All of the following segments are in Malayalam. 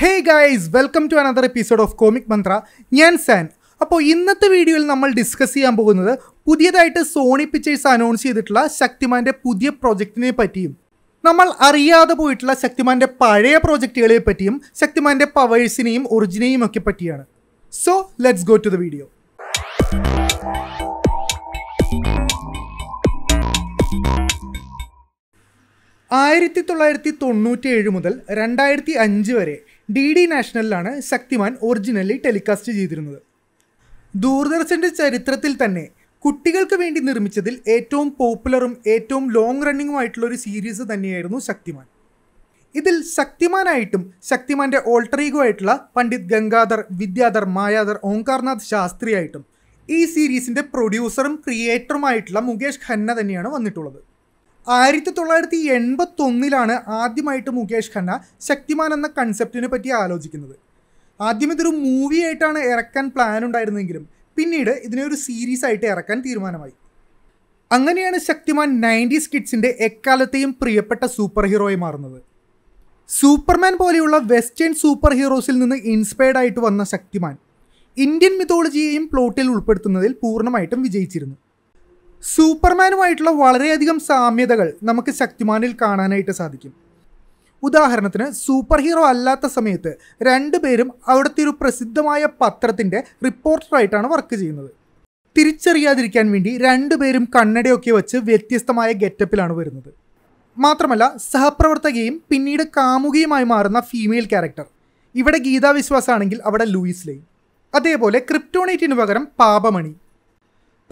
hey guys welcome to another episode of comic Mantra ഞാൻ സാൻ അപ്പോൾ ഇന്നത്തെ വീഡിയോയിൽ നമ്മൾ ഡിസ്കസ് ചെയ്യാൻ പോകുന്നത് പുതിയതായിട്ട് സോണി പിക്ചേഴ്സ് അനൗൺസ് ചെയ്തിട്ടുള്ള ശക്തിമാൻ്റെ പുതിയ പ്രോജക്റ്റിനെ പറ്റിയും നമ്മൾ അറിയാതെ പോയിട്ടുള്ള ശക്തിമാൻ്റെ പഴയ പ്രോജക്റ്റുകളെ പറ്റിയും ശക്തിമാൻ്റെ പവേഴ്സിനെയും ഒറിജിനെയും ഒക്കെ പറ്റിയാണ് so let's go to the video ആയിരത്തി തൊള്ളായിരത്തി തൊണ്ണൂറ്റി ഏഴ് മുതൽ രണ്ടായിരത്തി അഞ്ച് വരെ ഡി ഡി നാഷണലിലാണ് ശക്തിമാൻ ഒറിജിനലി ടെലികാസ്റ്റ് ചെയ്തിരുന്നത് ദൂരദർശൻ്റെ ചരിത്രത്തിൽ തന്നെ കുട്ടികൾക്ക് വേണ്ടി നിർമ്മിച്ചതിൽ ഏറ്റവും പോപ്പുലറും ഏറ്റവും ലോങ് റണ്ണിങ്ങുമായിട്ടുള്ള ഒരു സീരീസ് തന്നെയായിരുന്നു ശക്തിമാൻ ഇതിൽ ശക്തിമാനായിട്ടും ശക്തിമാൻ്റെ ഓൾട്ടറീഗോ ആയിട്ടുള്ള പണ്ഡിറ്റ് ഗംഗാധർ വിദ്യാധർ മായാധർ ഓംകാർനാഥ് ശാസ്ത്രിയായിട്ടും ഈ സീരീസിൻ്റെ പ്രൊഡ്യൂസറും ക്രിയേറ്ററുമായിട്ടുള്ള മുകേഷ് ഖന്ന തന്നെയാണ് വന്നിട്ടുള്ളത് ആയിരത്തി തൊള്ളായിരത്തി എൺപത്തി ഒന്നിലാണ് ആദ്യമായിട്ട് മുകേഷ് ഖന്ന ശക്തിമാൻ എന്ന കൺസെപ്റ്റിനെ പറ്റി ആലോചിക്കുന്നത് ആദ്യം ഇതൊരു മൂവി ആയിട്ടാണ് ഇറക്കാൻ പ്ലാൻ ഉണ്ടായിരുന്നെങ്കിലും പിന്നീട് ഇതിനെ ഒരു സീരീസ് ആയിട്ട് ഇറക്കാൻ തീരുമാനമായി അങ്ങനെയാണ് ശക്തിമാൻ നയൻറ്റീസ് കിഡ്സിൻ്റെ എക്കാലത്തെയും പ്രിയപ്പെട്ട സൂപ്പർ ഹീറോയി മാറുന്നത് സൂപ്പർമാൻ പോലെയുള്ള വെസ്റ്റേൺ സൂപ്പർ ഹീറോസിൽ നിന്ന് ഇൻസ്പയർഡ് ആയിട്ട് വന്ന ശക്തിമാൻ ഇന്ത്യൻ മിതോളജിയെയും പ്ലോട്ടിൽ ഉൾപ്പെടുത്തുന്നതിൽ പൂർണ്ണമായിട്ടും വിജയിച്ചിരുന്നു സൂപ്പർമാനുമായിട്ടുള്ള വളരെയധികം സാമ്യതകൾ നമുക്ക് ശക്തിമാനിൽ കാണാനായിട്ട് സാധിക്കും ഉദാഹരണത്തിന് സൂപ്പർ ഹീറോ അല്ലാത്ത സമയത്ത് രണ്ടുപേരും അവിടുത്തെ ഒരു പ്രസിദ്ധമായ പത്രത്തിൻ്റെ റിപ്പോർട്ടറായിട്ടാണ് വർക്ക് ചെയ്യുന്നത് തിരിച്ചറിയാതിരിക്കാൻ വേണ്ടി രണ്ടുപേരും കണ്ണടയൊക്കെ വെച്ച് വ്യത്യസ്തമായ ഗെറ്റപ്പിലാണ് വരുന്നത് മാത്രമല്ല സഹപ്രവർത്തകയും പിന്നീട് കാമുകിയുമായി മാറുന്ന ഫീമെയിൽ ക്യാരക്ടർ ഇവിടെ ഗീതാ വിശ്വാസാണെങ്കിൽ അവിടെ ലൂയിസ് ലൈൻ അതേപോലെ ക്രിപ്റ്റോണേറ്റിന് പകരം പാപമണി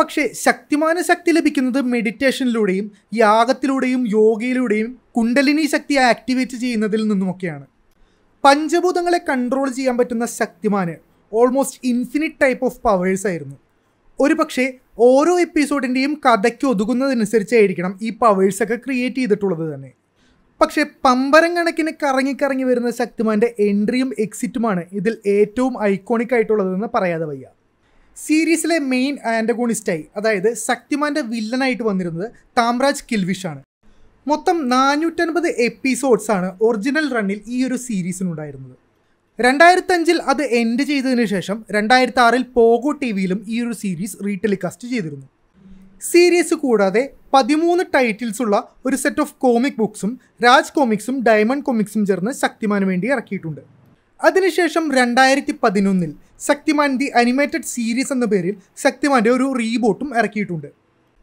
പക്ഷേ ശക്തിമാന ശക്തി ലഭിക്കുന്നത് മെഡിറ്റേഷനിലൂടെയും യാഗത്തിലൂടെയും യോഗയിലൂടെയും കുണ്ടലിനി ശക്തി ആക്ടിവേറ്റ് ചെയ്യുന്നതിൽ നിന്നുമൊക്കെയാണ് പഞ്ചഭൂതങ്ങളെ കൺട്രോൾ ചെയ്യാൻ പറ്റുന്ന ശക്തിമാന് almost infinite type of powers ആയിരുന്നു ഒരു പക്ഷേ ഓരോ എപ്പിസോഡിൻ്റെയും കഥയ്ക്ക് ഒതുകുന്നതനുസരിച്ചായിരിക്കണം ഈ പവേഴ്സൊക്കെ ക്രിയേറ്റ് ചെയ്തിട്ടുള്ളത് തന്നെ പക്ഷേ പമ്പരം കണക്കിന് കറങ്ങി കറങ്ങി വരുന്ന ശക്തിമാൻ്റെ എൻട്രിയും എക്സിറ്റുമാണ് ഇതിൽ ഏറ്റവും ഐക്കോണിക് ആയിട്ടുള്ളതെന്ന് പറയാതെ വയ്യ സീരീസിലെ മെയിൻ ആൻറ്റഗോണിസ്റ്റായി അതായത് ശക്തിമാൻ്റെ വില്ലനായിട്ട് വന്നിരുന്നത് താമ്രാജ് കിൽവിഷ് ആണ് മൊത്തം നാനൂറ്റൻപത് എപ്പിസോഡ്സ് ആണ് ഒറിജിനൽ റണ്ണിൽ ഈ ഒരു സീരീസിനുണ്ടായിരുന്നത് രണ്ടായിരത്തഞ്ചിൽ അത് എൻഡ് ചെയ്തതിന് ശേഷം രണ്ടായിരത്തി ആറിൽ പോഗോ ടി വിയിലും ഈ ഒരു സീരീസ് റീടെലികാസ്റ്റ് ചെയ്തിരുന്നു സീരീസ് കൂടാതെ പതിമൂന്ന് ടൈറ്റിൽസ് ഉള്ള ഒരു സെറ്റ് ഓഫ് കോമിക് ബുക്സും രാജ് കോമിക്സും ഡയമണ്ട് കോമിക്സും ചേർന്ന് ശക്തിമാന് വേണ്ടി ഇറക്കിയിട്ടുണ്ട് അതിനുശേഷം രണ്ടായിരത്തി പതിനൊന്നിൽ ശക്തിമാൻ ദി അനിമേറ്റഡ് സീരീസ് എന്ന പേരിൽ ശക്തിമാൻ്റെ ഒരു റീബോട്ടും ഇറക്കിയിട്ടുണ്ട്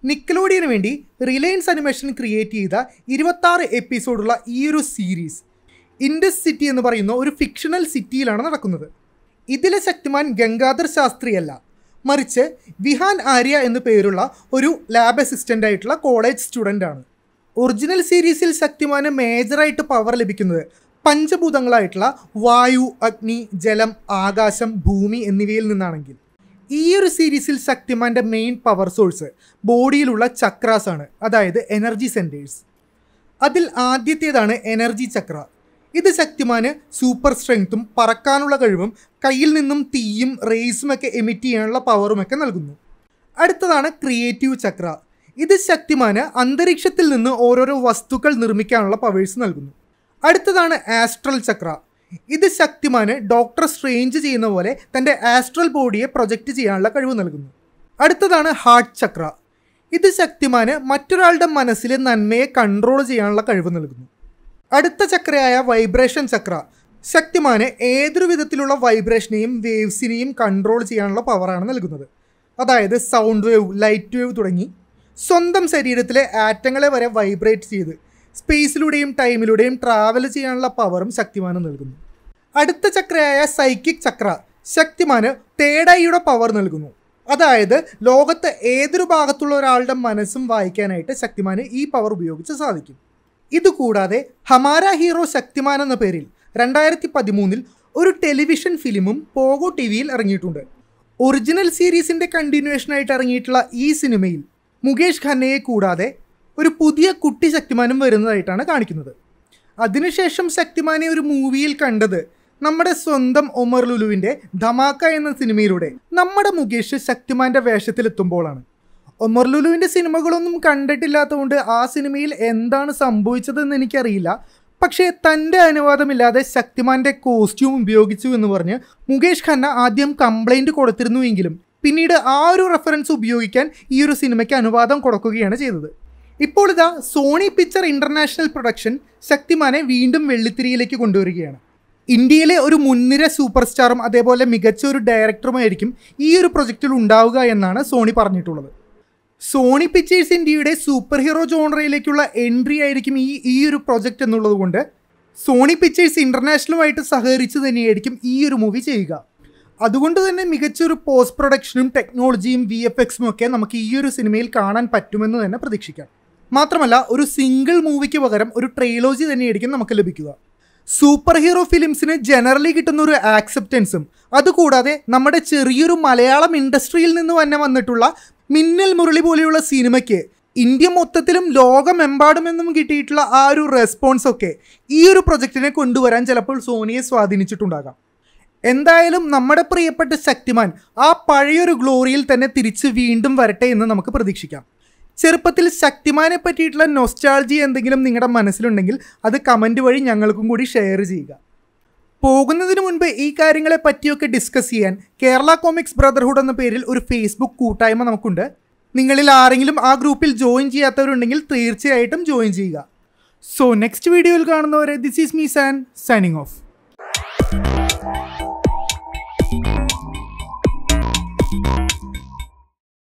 നിക്കലോഡിയന് വേണ്ടി റിലയൻസ് അനിമേഷൻ ക്രിയേറ്റ് ചെയ്ത ഇരുപത്താറ് എപ്പിസോഡുള്ള ഈ ഒരു സീരീസ് ഇൻഡസ് സിറ്റി എന്ന് പറയുന്ന ഒരു ഫിക്ഷണൽ സിറ്റിയിലാണ് നടക്കുന്നത് ഇതിലെ ശക്തിമാൻ ഗംഗാധർ ശാസ്ത്രിയല്ല മറിച്ച് വിഹാൻ ആര്യ എന്ന് പേരുള്ള ഒരു ലാബ് അസിസ്റ്റൻ്റ് ആയിട്ടുള്ള കോളേജ് സ്റ്റുഡൻ്റാണ് ഒറിജിനൽ സീരീസിൽ ശക്തിമാന് മേജറായിട്ട് പവർ ലഭിക്കുന്നത് പഞ്ചഭൂതങ്ങളായിട്ടുള്ള വായു അഗ്നി ജലം ആകാശം ഭൂമി എന്നിവയിൽ നിന്നാണെങ്കിൽ ഈ ഒരു സീരീസിൽ ശക്തിമാൻ്റെ മെയിൻ പവർ സോഴ്സ് ബോഡിയിലുള്ള ചക്രാസ് ആണ് അതായത് എനർജി സെൻറ്റേഴ്സ് അതിൽ ആദ്യത്തേതാണ് എനർജി ചക്ര ഇത് ശക്തിമാന് സൂപ്പർ സ്ട്രെങ്ത്തും പറക്കാനുള്ള കഴിവും കയ്യിൽ നിന്നും തീയും റേസും ഒക്കെ എമിറ്റ് ചെയ്യാനുള്ള പവറുമൊക്കെ നൽകുന്നു അടുത്തതാണ് ക്രിയേറ്റീവ് ചക്ര ഇത് ശക്തിമാന് അന്തരീക്ഷത്തിൽ നിന്ന് ഓരോരോ വസ്തുക്കൾ നിർമ്മിക്കാനുള്ള പവേഴ്സ് നൽകുന്നു അടുത്തതാണ് ആസ്ട്രൽ ചക്ര ഇത് ശക്തിമാന് ഡോക്ടർ സ്ട്രേഞ്ച് ചെയ്യുന്ന പോലെ തൻ്റെ ആസ്ട്രൽ ബോഡിയെ പ്രൊജക്റ്റ് ചെയ്യാനുള്ള കഴിവ് നൽകുന്നു അടുത്തതാണ് ഹാർട്ട് ചക്ര ഇത് ശക്തിമാന് മറ്റൊരാളുടെ മനസ്സിലെ നന്മയെ കൺട്രോൾ ചെയ്യാനുള്ള കഴിവ് നൽകുന്നു അടുത്ത ചക്രയായ വൈബ്രേഷൻ ചക്ര ശക്തിമാന് ഏതൊരു വിധത്തിലുള്ള വൈബ്രേഷനെയും വേവ്സിനെയും കൺട്രോൾ ചെയ്യാനുള്ള പവറാണ് നൽകുന്നത് അതായത് സൗണ്ട് വേവ് ലൈറ്റ് വേവ് തുടങ്ങി സ്വന്തം ശരീരത്തിലെ ആറ്റങ്ങളെ വരെ വൈബ്രേറ്റ് ചെയ്ത് സ്പേസിലൂടെയും ടൈമിലൂടെയും ട്രാവൽ ചെയ്യാനുള്ള പവറും ശക്തിമാന് നൽകുന്നു അടുത്ത ചക്രയായ സൈക്കിക് ചക്ര ശക്തിമാന് തേടൈയുടെ പവർ നൽകുന്നു അതായത് ലോകത്ത് ഏതൊരു ഭാഗത്തുള്ള ഒരാളുടെ മനസ്സും വായിക്കാനായിട്ട് ശക്തിമാന് ഈ പവർ ഉപയോഗിച്ച് സാധിക്കും ഇതുകൂടാതെ ഹമാര ഹീറോ ശക്തിമാൻ എന്ന പേരിൽ രണ്ടായിരത്തി പതിമൂന്നിൽ ഒരു ടെലിവിഷൻ ഫിലിമും പോഗോ ടി വിയിൽ ഇറങ്ങിയിട്ടുണ്ട് ഒറിജിനൽ സീരീസിൻ്റെ കണ്ടിന്യൂഷനായിട്ട് ഇറങ്ങിയിട്ടുള്ള ഈ സിനിമയിൽ മുകേഷ് ഖന്നയെ കൂടാതെ ഒരു പുതിയ കുട്ടി ശക്തിമാനും വരുന്നതായിട്ടാണ് കാണിക്കുന്നത് അതിനുശേഷം ശക്തിമാനെ ഒരു മൂവിയിൽ കണ്ടത് നമ്മുടെ സ്വന്തം ഒമർ ലുലുവിൻ്റെ ധമാക്ക എന്ന സിനിമയിലൂടെ നമ്മുടെ മുകേഷ് ശക്തിമാൻ്റെ വേഷത്തിലെത്തുമ്പോഴാണ് ഒമർ ലുലുവിൻ്റെ സിനിമകളൊന്നും കണ്ടിട്ടില്ലാത്തതുകൊണ്ട് ആ സിനിമയിൽ എന്താണ് സംഭവിച്ചതെന്ന് എനിക്കറിയില്ല പക്ഷേ തൻ്റെ അനുവാദമില്ലാതെ ശക്തിമാൻ്റെ കോസ്റ്റ്യൂം ഉപയോഗിച്ചു എന്ന് പറഞ്ഞ് മുകേഷ് ഖന്ന ആദ്യം കംപ്ലൈൻറ്റ് കൊടുത്തിരുന്നുവെങ്കിലും പിന്നീട് ആ ഒരു റെഫറൻസ് ഉപയോഗിക്കാൻ ഈ ഒരു സിനിമയ്ക്ക് അനുവാദം കൊടുക്കുകയാണ് ചെയ്തത് ഇപ്പോൾ ഇതാ സോണി പിക്ചർ ഇന്റർനാഷണൽ പ്രൊഡക്ഷൻ ശക്തിമാനെ വീണ്ടും വെള്ളിത്തിരിയിലേക്ക് കൊണ്ടുവരികയാണ് ഇന്ത്യയിലെ ഒരു മുൻനിര സൂപ്പർ സ്റ്റാറും അതേപോലെ മികച്ച ഒരു ഡയറക്ടറുമായിരിക്കും ഈ ഒരു പ്രൊജക്റ്റിൽ ഉണ്ടാവുക എന്നാണ് സോണി പറഞ്ഞിട്ടുള്ളത് സോണി പിക്ചേഴ്സ് ഇന്ത്യയുടെ സൂപ്പർ ഹീറോ ജോണറയിലേക്കുള്ള എൻട്രി ആയിരിക്കും ഈ ഈ ഒരു പ്രൊജക്റ്റ് എന്നുള്ളതുകൊണ്ട് സോണി പിക്ചേഴ്സ് ഇന്റർനാഷണലുമായിട്ട് സഹകരിച്ച് തന്നെയായിരിക്കും ഈ ഒരു മൂവി ചെയ്യുക അതുകൊണ്ട് തന്നെ മികച്ചൊരു പോസ്റ്റ് പ്രൊഡക്ഷനും ടെക്നോളജിയും വി എഫ് എക്സും ഒക്കെ നമുക്ക് ഈ ഒരു സിനിമയിൽ കാണാൻ പറ്റുമെന്ന് തന്നെ പ്രതീക്ഷിക്കാം മാത്രമല്ല ഒരു സിംഗിൾ മൂവിക്ക് പകരം ഒരു ട്രെയിലോജി തന്നെയായിരിക്കും നമുക്ക് ലഭിക്കുക സൂപ്പർ ഹീറോ ഫിലിംസിന് ജനറലി കിട്ടുന്ന ഒരു ആക്സെപ്റ്റൻസും അതുകൂടാതെ നമ്മുടെ ചെറിയൊരു മലയാളം ഇൻഡസ്ട്രിയിൽ നിന്ന് തന്നെ വന്നിട്ടുള്ള മിന്നൽ മുരളി പോലെയുള്ള സിനിമയ്ക്ക് ഇന്ത്യ മൊത്തത്തിലും ലോകമെമ്പാടുമെന്നും കിട്ടിയിട്ടുള്ള ആ ഒരു റെസ്പോൺസ് ഒക്കെ ഈ ഒരു പ്രൊജക്റ്റിനെ കൊണ്ടുവരാൻ ചിലപ്പോൾ സോണിയെ സ്വാധീനിച്ചിട്ടുണ്ടാകാം എന്തായാലും നമ്മുടെ പ്രിയപ്പെട്ട ശക്തിമാൻ ആ പഴയൊരു ഗ്ലോറിയിൽ തന്നെ തിരിച്ച് വീണ്ടും വരട്ടെ എന്ന് നമുക്ക് പ്രതീക്ഷിക്കാം ചെറുപ്പത്തിൽ ശക്തിമാനെ പറ്റിയിട്ടുള്ള നൊസ്റ്റാൾജി എന്തെങ്കിലും നിങ്ങളുടെ മനസ്സിലുണ്ടെങ്കിൽ അത് കമൻറ്റ് വഴി ഞങ്ങൾക്കും കൂടി ഷെയർ ചെയ്യുക പോകുന്നതിന് മുൻപ് ഈ കാര്യങ്ങളെ പറ്റിയൊക്കെ ഡിസ്കസ് ചെയ്യാൻ കേരള കോമിക്സ് ബ്രദർഹുഡ് എന്ന പേരിൽ ഒരു ഫേസ്ബുക്ക് കൂട്ടായ്മ നമുക്കുണ്ട് നിങ്ങളിൽ ആരെങ്കിലും ആ ഗ്രൂപ്പിൽ ജോയിൻ ചെയ്യാത്തവരുണ്ടെങ്കിൽ തീർച്ചയായിട്ടും ജോയിൻ ചെയ്യുക സോ നെക്സ്റ്റ് വീഡിയോയിൽ കാണുന്നവരെ this is me and signing of